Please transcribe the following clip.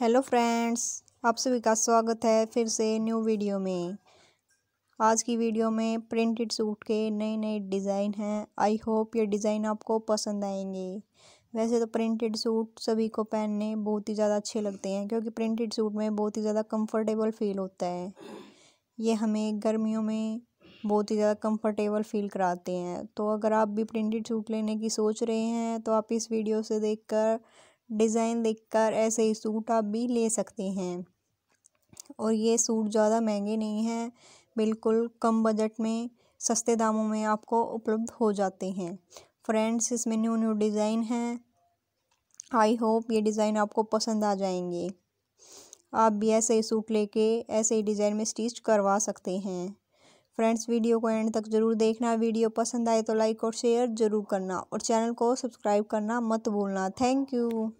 hello friends आप सभी का स्वागत है फिर से न्यू वीडियो में आज की वीडियो में प्रिंटेड सूट के नए नए डिज़ाइन हैं आई होप ये डिज़ाइन आपको पसंद आएंगे वैसे तो प्रिंटेड सूट सभी को पहनने बहुत ही ज़्यादा अच्छे लगते हैं क्योंकि प्रिंटेड सूट में बहुत ही ज़्यादा कंफर्टेबल फील होता है ये हमें गर्मियों में बहुत ही ज़्यादा कंफर्टेबल फील कराते हैं तो अगर आप भी प्रिंटेड सूट लेने की सोच रहे हैं तो आप इस वीडियो से देखकर डिज़ाइन देखकर ऐसे ही सूट आप भी ले सकते हैं और ये सूट ज़्यादा महंगे नहीं हैं बिल्कुल कम बजट में सस्ते दामों में आपको उपलब्ध हो जाते हैं फ्रेंड्स इसमें न्यू न्यू डिज़ाइन हैं आई होप ये डिज़ाइन आपको पसंद आ जाएंगे आप भी ऐसे ही सूट लेके ऐसे ही डिज़ाइन में स्टिच करवा सकते हैं फ्रेंड्स वीडियो को एंड तक जरूर देखना वीडियो पसंद आए तो लाइक और शेयर जरूर करना और चैनल को सब्सक्राइब करना मत भूलना थैंक यू